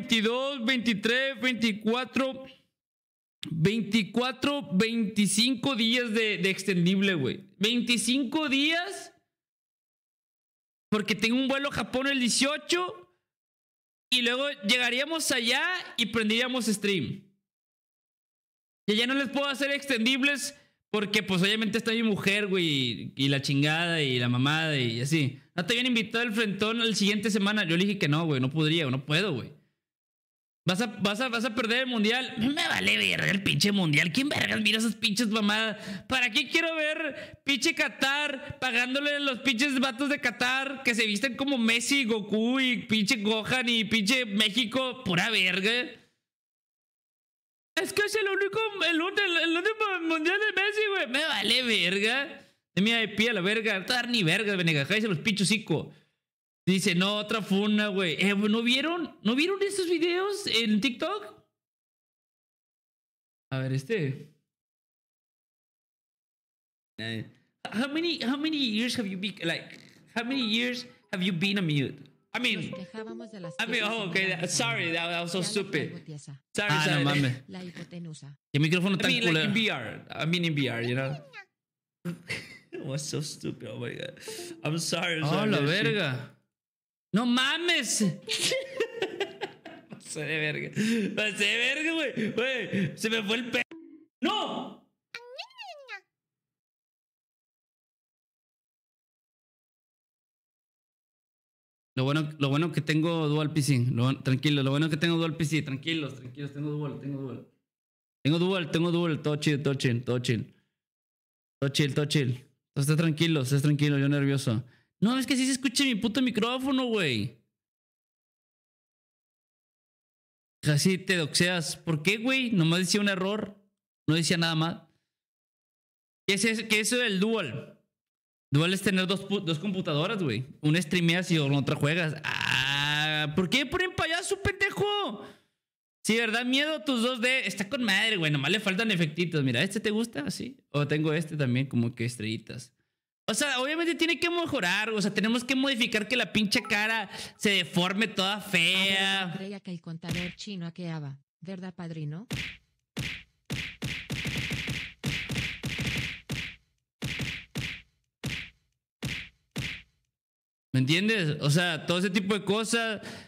22, 23, 24, 24, 25 días de, extendible, güey. 25 días. Porque tengo un vuelo a Japón el 18. Y luego llegaríamos allá y prenderíamos stream. Y ya no les puedo hacer extendibles porque pues obviamente está mi mujer, güey, y la chingada y la mamada y así. No te habían invitado al frentón la siguiente semana. Yo le dije que no, güey, no podría, no puedo, güey. Vas a, vas, a, perder el mundial. Me vale verga el pinche mundial. ¿Quién vergas mira esas pinches mamadas? ¿Para qué quiero ver pinche Qatar pagándole a los pinches vatos de Qatar que se visten como Messi, Goku y pinche Gohan y pinche México? Pura verga. Es que es el único, el, mundial de Messi, güey. Me vale verga. De mi piel a la verga. No te dar ni verga, Venegas. Cállese los pinchos, hijo! Dice, no, otra funa, güey. Eh, ¿No vieron? ¿No vieron esos videos en TikTok? A ver, este. Eh, how many, how many years have you been, like, how many years have you been a mute? I mean, I mean, oh, okay, that, sorry, that, that, was so stupid. Sorry, ah, sorry. no La hipotenusa. ¿Qué micrófono tan I mean, cool? like in VR. I mean in VR, you know? It was so stupid, oh my God. I'm sorry. I'm ah, sorry oh, la verga. Shit. ¡No mames! Pasé de verga. Pasé de verga, güey. Güey, se me fue el pe... ¡No! Lo bueno, lo bueno que tengo dual PC. tranquilo, lo bueno que tengo dual PC. Tranquilos, tranquilos. Tengo dual, tengo dual. Tengo dual, tengo dual. Todo chill, todo chill, todo chill. Todo chill, todo chill. Estás tranquilo, estás tranquilo. Yo nervioso. No, es que sí se escucha mi puto micrófono, güey. Casi te doxeas. ¿Por qué, güey? Nomás decía un error. No decía nada más. ¿Qué es eso, eso del dual? Dual es tener dos, dos computadoras, güey. Una streameas y otra juegas. Ah, ¿Por qué ponen payaso, pendejo? Sí, ¿verdad? Miedo tus dos de... Está con madre, güey. Nomás le faltan efectitos. Mira, ¿este te gusta? Así. O tengo este también como que estrellitas. O sea, obviamente tiene que mejorar, o sea, tenemos que modificar que la pinche cara se deforme toda fea. Creía que el contador chino aqueaba, ¿verdad, padrino? ¿Me entiendes? O sea, todo ese tipo de cosas